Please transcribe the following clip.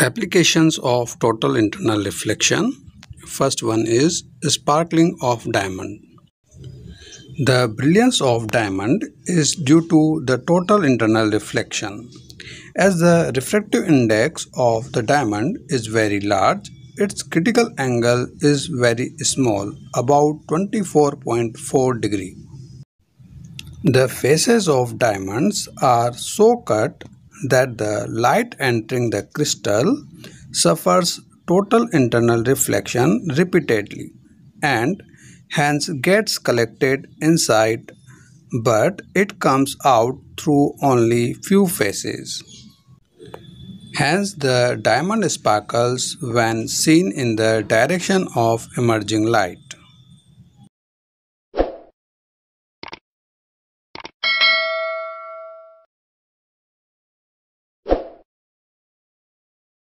Applications of total internal reflection. First one is sparkling of diamond. The brilliance of diamond is due to the total internal reflection. As the refractive index of the diamond is very large, its critical angle is very small, about 24.4 degree. The faces of diamonds are so cut that the light entering the crystal suffers total internal reflection repeatedly and hence gets collected inside but it comes out through only few faces. Hence the diamond sparkles when seen in the direction of emerging light.